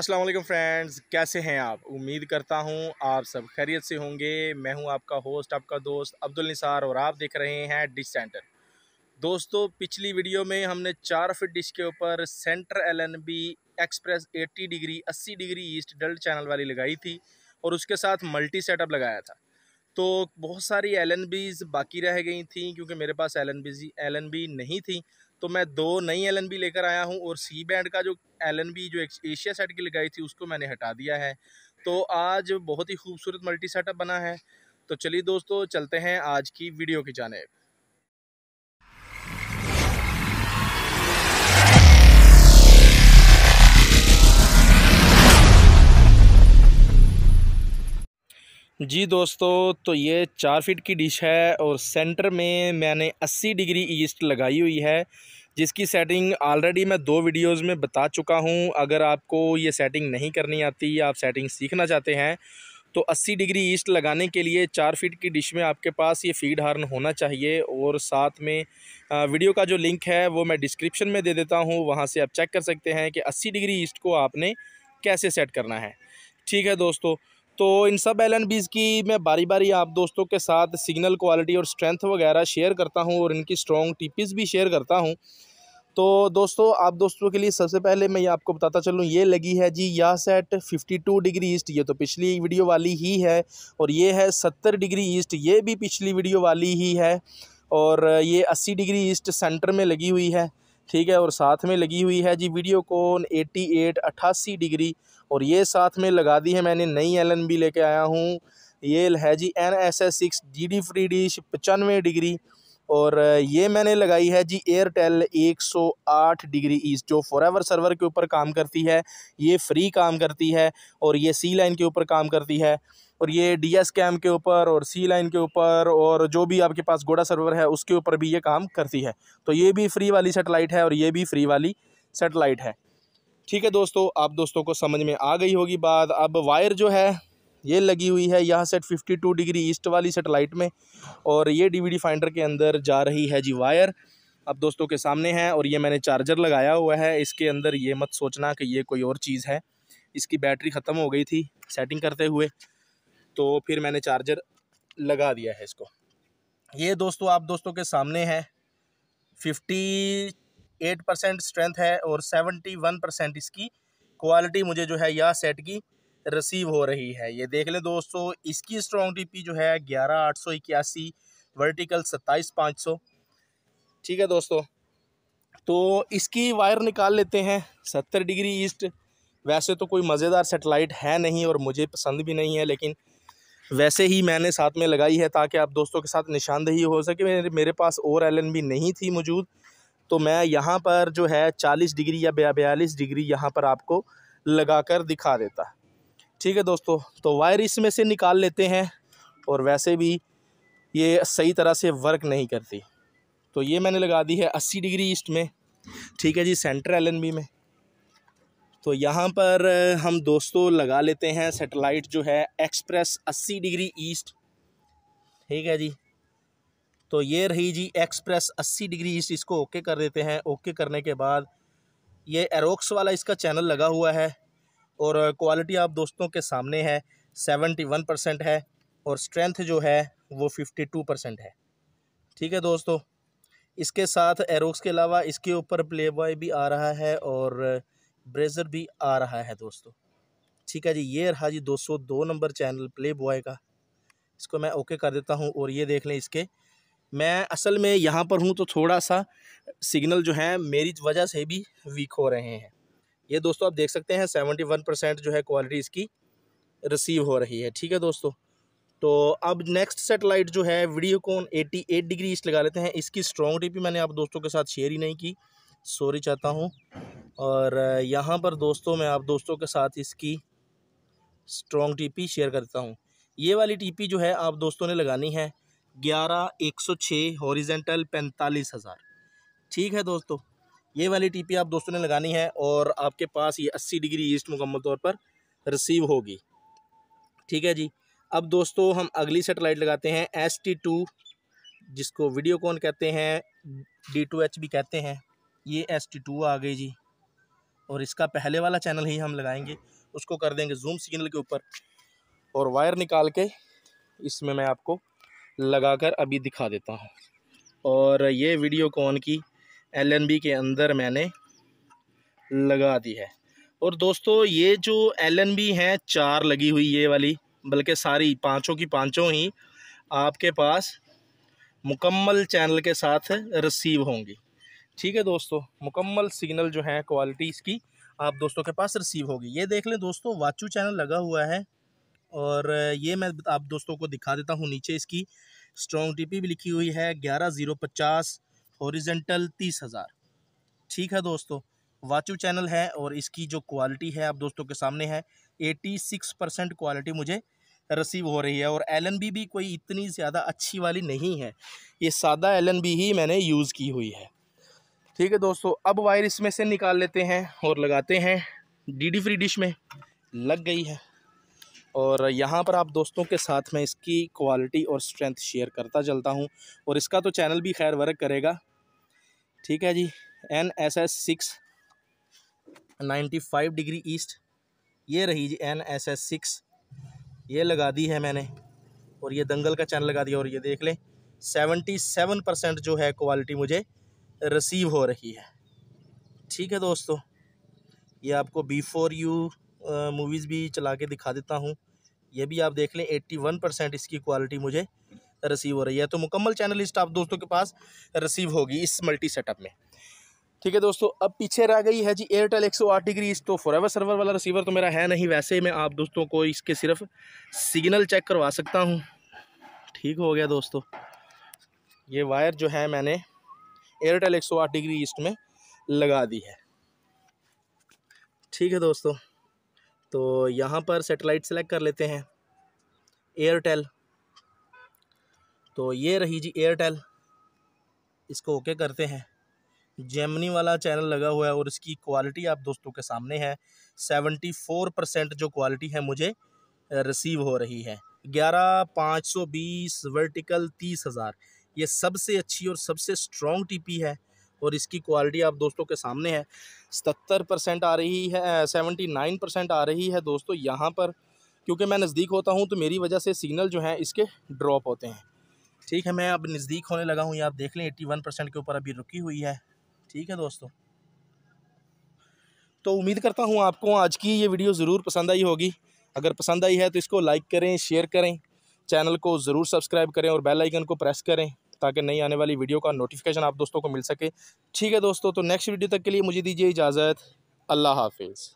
अस्सलाम वालेकुम फ्रेंड्स कैसे हैं आप उम्मीद करता हूं आप सब खैरियत से होंगे मैं हूं आपका होस्ट आपका दोस्त अब्दुल निसार और आप देख रहे हैं डिश सेंटर दोस्तों पिछली वीडियो में हमने चार फिट डिश के ऊपर centre LNB express 80 degree 80 degree east डल्ट चैनल वाली लगाई थी और उसके साथ मल्टी सेटअप लगाया था तो बहुत सारी एल बाकी रह गई थी क्योंकि मेरे पास एल एल नहीं थी तो मैं दो नई एल लेकर आया हूँ और सी बैंड का जो एल जो एशिया सेट की लगाई थी उसको मैंने हटा दिया है तो आज बहुत ही खूबसूरत मल्टी सेटअप बना है तो चलिए दोस्तों चलते हैं आज की वीडियो की जानेब जी दोस्तों तो ये चार फीट की डिश है और सेंटर में मैंने 80 डिग्री ईस्ट लगाई हुई है जिसकी सेटिंग ऑलरेडी मैं दो वीडियोस में बता चुका हूं अगर आपको ये सेटिंग नहीं करनी आती आप सेटिंग सीखना चाहते हैं तो 80 डिग्री ईस्ट लगाने के लिए चार फीट की डिश में आपके पास ये फीड हार्न होना चाहिए और साथ में वीडियो का जो लिंक है वो मैं डिस्क्रिप्शन में दे देता हूँ वहाँ से आप चेक कर सकते हैं कि अस्सी डिग्री ईस्ट को आपने कैसे सेट करना है ठीक है दोस्तों तो इन सब एल बीज की मैं बारी बारी आप दोस्तों के साथ सिग्नल क्वालिटी और स्ट्रेंथ वगैरह शेयर करता हूँ और इनकी स्ट्रॉन्ग टिपिस भी शेयर करता हूँ तो दोस्तों आप दोस्तों के लिए सबसे पहले मैं ये आपको बताता चलूँ ये लगी है जी यह सेट 52 डिग्री ईस्ट ये तो पिछली वीडियो वाली ही है और ये है 70 डिग्री ईस्ट ये भी पिछली वीडियो वाली ही है और ये 80 डिग्री ईस्ट सेंटर में लगी हुई है ठीक है और साथ में लगी हुई है जी वीडियो कॉन एटी एट अट्ठासी डिग्री और ये साथ में लगा दी है मैंने नई एन भी लेके आया हूँ ये है जी एन एस एस सिक्स जी डी फ्री डिश पचानवे डिग्री और ये मैंने लगाई है जी एयरटेल 108 डिग्री ईस्ट जो एवर सर्वर के ऊपर काम करती है ये फ्री काम करती है और ये सी लाइन के ऊपर काम करती है और ये डी एस कैम के ऊपर और सी लाइन के ऊपर और जो भी आपके पास गोडा सर्वर है उसके ऊपर भी ये काम करती है तो ये भी फ्री वाली सेटेलाइट है और ये भी फ्री वाली सेटेलाइट है ठीक है दोस्तों आप दोस्तों को समझ में आ गई होगी बात अब वायर जो है ये लगी हुई है यहाँ sat fifty two degree east वाली सेटेलाइट में और ये डीवीडी फाइंडर के अंदर जा रही है जी वायर अब दोस्तों के सामने है और ये मैंने चार्जर लगाया हुआ है इसके अंदर ये मत सोचना कि ये कोई और चीज़ है इसकी बैटरी ख़त्म हो गई थी सेटिंग करते हुए तो फिर मैंने चार्जर लगा दिया है इसको ये दोस्तों आप दोस्तों के सामने है फिफ्टी एट परसेंट स्ट्रेंथ है और सेवेंटी वन परसेंट इसकी क्वालिटी मुझे जो है यह सेट की रिसीव हो रही है ये देख लें दोस्तों इसकी स्ट्रॉन्ग टीपी जो है ग्यारह आठ सौ इक्यासी वर्टिकल सत्ताईस पाँच सौ ठीक है दोस्तों तो इसकी वायर निकाल लेते हैं सत्तर डिग्री ईस्ट वैसे तो कोई मज़ेदार सेटेलाइट है नहीं और मुझे पसंद भी नहीं है लेकिन वैसे ही मैंने साथ में लगाई है ताकि आप दोस्तों के साथ निशानदेही हो सके मेरे पास और एलन भी नहीं थी मौजूद तो मैं यहाँ पर जो है चालीस डिग्री या बयालीस डिग्री यहाँ पर आपको लगा कर दिखा देता ठीक है दोस्तों तो वायर इसमें से निकाल लेते हैं और वैसे भी ये सही तरह से वर्क नहीं करती तो ये मैंने लगा दी है अस्सी डिग्री ईस्ट में ठीक है जी सेंटर एल में तो यहाँ पर हम दोस्तों लगा लेते हैं सेटेलाइट जो है एक्सप्रेस अस्सी डिग्री ईस्ट ठीक है जी तो ये रही जी एक्सप्रेस अस्सी डिग्री इस इसको ओके कर देते हैं ओके करने के बाद ये एरोक्स वाला इसका चैनल लगा हुआ है और क्वालिटी आप दोस्तों के सामने है सेवेंटी वन परसेंट है और स्ट्रेंथ जो है वो फिफ्टी टू परसेंट है ठीक है दोस्तों इसके साथ एरोक्स के अलावा इसके ऊपर प्ले बॉय भी आ रहा है और ब्रेजर भी आ रहा है दोस्तों ठीक है जी ये रहा जी दो सौ दो नंबर चैनल प्ले बॉय का इसको मैं ओके कर देता हूँ और ये देख लें इसके मैं असल में यहाँ पर हूँ तो थोड़ा सा सिग्नल जो है मेरी वजह से भी वीक हो रहे हैं ये दोस्तों आप देख सकते हैं सेवेंटी वन परसेंट जो है क्वालिटी इसकी रिसीव हो रही है ठीक है दोस्तों तो अब नेक्स्ट सेटेलाइट जो है Videocon eighty eight degree east लगा लेते हैं इसकी स्ट्रॉन्ग टिप मैंने आप दोस्तों के साथ शेयर ही नहीं की सॉरी चाहता हूँ और यहाँ पर दोस्तों मैं आप दोस्तों के साथ इसकी स्ट्रॉन्ग टी शेयर करता हूँ ये वाली टी जो है आप दोस्तों ने लगानी है ग्यारह एक सौ छः हॉरिजेंटल पैंतालीस हज़ार ठीक है दोस्तों ये वाली टीपी आप दोस्तों ने लगानी है और आपके पास ये अस्सी डिग्री ईस्ट मुकम्मल तौर पर रिसीव होगी ठीक है जी अब दोस्तों हम अगली सेटेलाइट लगाते हैं एस टी टू जिसको वीडियो कॉन कहते हैं डी टू एच भी कहते हैं ये एस टी टू आ गई जी और इसका पहले वाला चैनल ही हम लगाएंगे उसको कर देंगे जूम सिग्नल के ऊपर और वायर निकाल के इसमें मैं आपको लगाकर अभी दिखा देता हूँ और ये वीडियो कॉन की एलएनबी के अंदर मैंने लगा दी है और दोस्तों ये जो एलएनबी हैं चार लगी हुई ये वाली बल्कि सारी पांचों की पांचों ही आपके पास मुकम्मल चैनल के साथ रिसीव होंगी ठीक है दोस्तों मुकम्मल सिग्नल जो है क्वालिटी इसकी आप दोस्तों के पास रिसीव होगी ये देख लें दोस्तों वाचू चैनल लगा हुआ है और ये मैं आप दोस्तों को दिखा देता हूँ नीचे इसकी स्ट्रॉन्ग टीपी भी लिखी हुई है ग्यारह ज़ीरो पचास औरिजेंटल तीस हज़ार ठीक है दोस्तों वाचू चैनल है और इसकी जो क्वालिटी है आप दोस्तों के सामने है एटी सिक्स परसेंट क्वालिटी मुझे रिसीव हो रही है और एल बी भी कोई इतनी ज़्यादा अच्छी वाली नहीं है ये सादा एल बी ही मैंने यूज़ की हुई है ठीक है दोस्तों अब वायर इसमें से निकाल लेते हैं और लगाते हैं डी डी फ्री डिश में लग गई है और यहाँ पर आप दोस्तों के साथ में इसकी क्वालिटी और स्ट्रेंथ शेयर करता चलता हूँ और इसका तो चैनल भी खैर वर्क करेगा ठीक है जी N S S six ninety five degree east ये रही जी एन एस एस सिक्स ये लगा दी है मैंने और ये दंगल का चैनल लगा दिया और ये देख लें सेवेंटी सेवन परसेंट जो है क्वालिटी मुझे रिसीव हो रही है ठीक है दोस्तों ये आपको बी फोर यू मूवीज़ भी चला के दिखा देता हूँ ये भी आप देख लें एट्टी वन परसेंट इसकी क्वालिटी मुझे रिसीव हो रही है तो मुकम्मल चैनल लिस्ट आप दोस्तों के पास रिसीव होगी इस मल्टी सेटअप में ठीक है दोस्तों अब पीछे रह गई है जी एयरटेल आठ डिग्री तो फॉर सर्वर वाला रिसीवर तो मेरा है नहीं वैसे मैं आप दोस्तों को इसके सिर्फ सिग्नल चेक करवा सकता हूँ ठीक हो गया दोस्तों ये वायर जो है मैंने एयरटेल एक डिग्री ईस्ट में लगा दी है ठीक है दोस्तों तो यहाँ पर सेटेलाइट सेलेक्ट कर लेते हैं एयरटेल तो ये रही जी एयरटेल इसको ओके करते हैं जेमनी वाला चैनल लगा हुआ है और इसकी क्वालिटी आप दोस्तों के सामने है सेवेंटी फोर परसेंट जो क्वालिटी है मुझे रिसीव हो रही है ग्यारह पाँच सौ बीस वर्टिकल तीस हज़ार ये सबसे अच्छी और सबसे स्ट्रॉन्ग टीपी है और इसकी क्वालिटी आप दोस्तों के सामने है सतर परसेंट आ रही है सेवेंटी नाइन परसेंट आ रही है दोस्तों यहाँ पर क्योंकि मैं नज़दीक होता हूँ तो मेरी वजह से सिग्नल जो है इसके ड्रॉप होते हैं ठीक है मैं अब नज़दीक होने लगा हूँ ये आप देख लें एट्टी वन परसेंट के ऊपर अभी रुकी हुई है ठीक है दोस्तों तो उम्मीद करता हूँ आपको आज की ये वीडियो ज़रूर पसंद आई होगी अगर पसंद आई है तो इसको लाइक करें शेयर करें चैनल को ज़रूर सब्सक्राइब करें और बेल आइकन को प्रेस करें ताकि नई आने वाली वीडियो का नोटिफिकेशन आप दोस्तों को मिल सके ठीक है दोस्तों तो नेक्स्ट वीडियो तक के लिए मुझे दीजिए इजाज़त अल्लाह हाफिज़